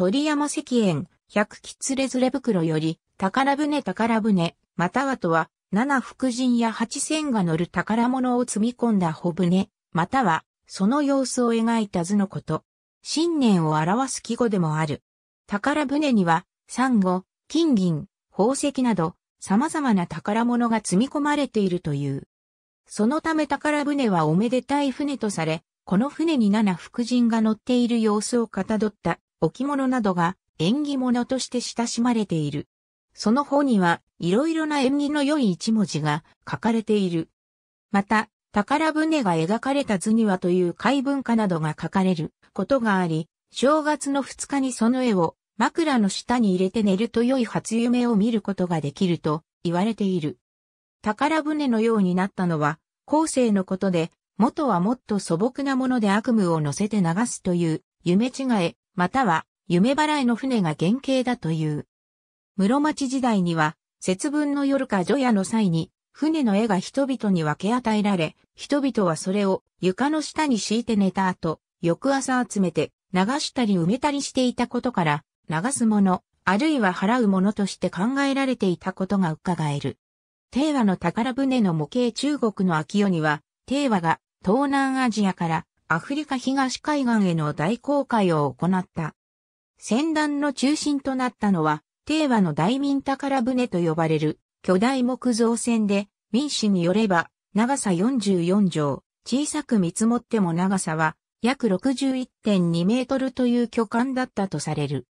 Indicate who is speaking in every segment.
Speaker 1: 鳥山石園、百吉れずれ袋より、宝船宝船、またはとは、七福神や八千が乗る宝物を積み込んだ小船、または、その様子を描いた図のこと。新年を表す季語でもある。宝船には、サンゴ、金銀、宝石など、様々な宝物が積み込まれているという。そのため宝船はおめでたい船とされ、この船に七福神が乗っている様子をかたどった置物などが縁起物として親しまれている。その方には、いろいろな縁起の良い一文字が書かれている。また、宝船が描かれた図にはという怪文化などが書かれることがあり、正月の2日にその絵を枕の下に入れて寝ると良い初夢を見ることができると言われている。宝船のようになったのは、後世のことで、元はもっと素朴なもので悪夢を乗せて流すという夢違え、または夢払いの船が原型だという。室町時代には、節分の夜か除夜の際に、船の絵が人々に分け与えられ、人々はそれを床の下に敷いて寝た後、翌朝集めて流したり埋めたりしていたことから、流すもの、あるいは払うものとして考えられていたことが伺える。帝和の宝船の模型中国の秋夜には、帝和が東南アジアからアフリカ東海岸への大航海を行った。戦団の中心となったのは、帝和の大民宝船と呼ばれる巨大木造船で、民主によれば、長さ44畳、小さく見積もっても長さは約61.2メートルという巨漢だったとされる。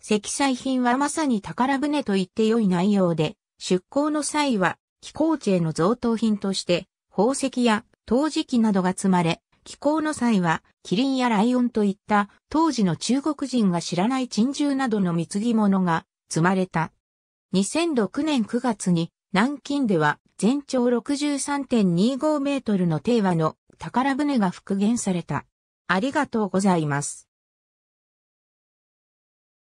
Speaker 1: 積載品はまさに宝船と言って良い内容で、出港の際は、寄港地への贈答品として、宝石や陶磁器などが積まれ、気候の際は、キリンやライオンといった当時の中国人が知らない珍獣などの貢ぎ物が積まれた。2006年9月に南京では全長63.25メートルの定和の宝船が復元された。ありがとうございます。